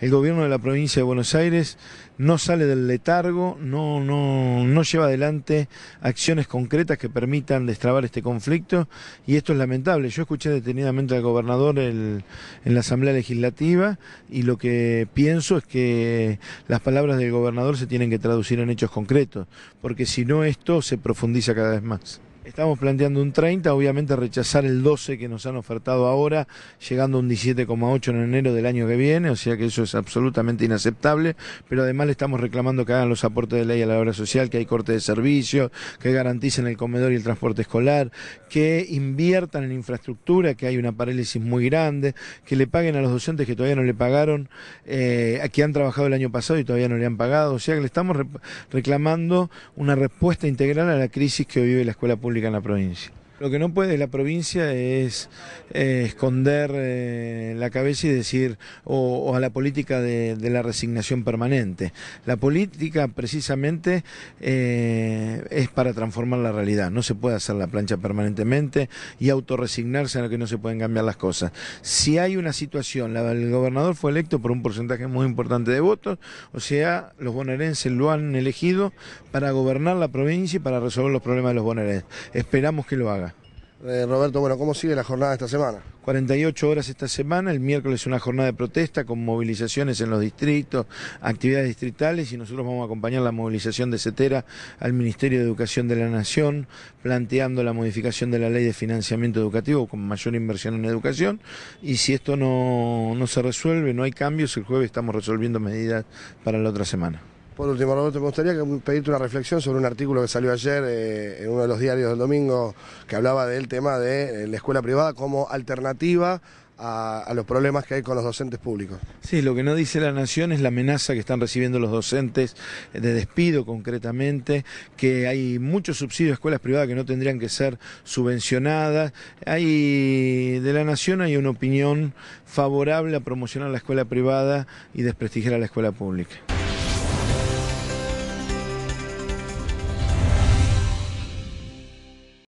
el gobierno de la provincia de Buenos Aires no sale del letargo, no, no, no lleva adelante acciones concretas que permitan destrabar este conflicto y esto es lamentable. Yo escuché detenidamente al gobernador en la Asamblea Legislativa y lo que pienso es que las palabras del gobernador se tienen que traducir en hechos concretos, porque si no esto se profundiza cada vez más. Estamos planteando un 30, obviamente rechazar el 12 que nos han ofertado ahora, llegando a un 17,8 en enero del año que viene, o sea que eso es absolutamente inaceptable, pero además le estamos reclamando que hagan los aportes de ley a la obra social, que hay corte de servicio, que garanticen el comedor y el transporte escolar, que inviertan en infraestructura, que hay una parálisis muy grande, que le paguen a los docentes que todavía no le pagaron, eh, que han trabajado el año pasado y todavía no le han pagado, o sea que le estamos reclamando una respuesta integral a la crisis que vive la escuela pública en la provincia. Lo que no puede la provincia es eh, esconder eh, la cabeza y decir, o, a la política de, la resignación permanente. La política precisamente eh, es para transformar la realidad. No se puede hacer la plancha permanentemente y autorresignarse a lo que no se pueden cambiar las cosas. Si hay una situación, el gobernador fue electo por un porcentaje muy importante de votos, o sea, los bonaerenses lo han elegido para gobernar la provincia y para resolver los problemas de los bonaerenses. Esperamos que lo haga. Eh, Roberto, bueno, ¿cómo sigue la jornada esta semana? 48 horas esta semana, el miércoles una jornada de protesta con movilizaciones en los distritos, actividades distritales y nosotros vamos a acompañar la movilización de CETERA al Ministerio de Educación de la Nación, planteando la modificación de la ley de financiamiento educativo con mayor inversión en educación y si esto no se resuelve, no hay cambios, el jueves estamos resolviendo medidas para la otra semana. Por último, Roberto, me gustaría pedirte una reflexión sobre un artículo que salió ayer eh, en uno de los diarios del domingo que hablaba del tema de eh, la escuela privada como alternativa a, los problemas que hay con los docentes públicos. Sí, lo que no dice la Nación es la amenaza que están recibiendo los docentes de despido concretamente, que hay muchos subsidios a escuelas privadas que no tendrían que ser subvencionadas. Hay de la Nación hay una opinión favorable a promocionar la escuela privada y desprestigiar a la escuela pública.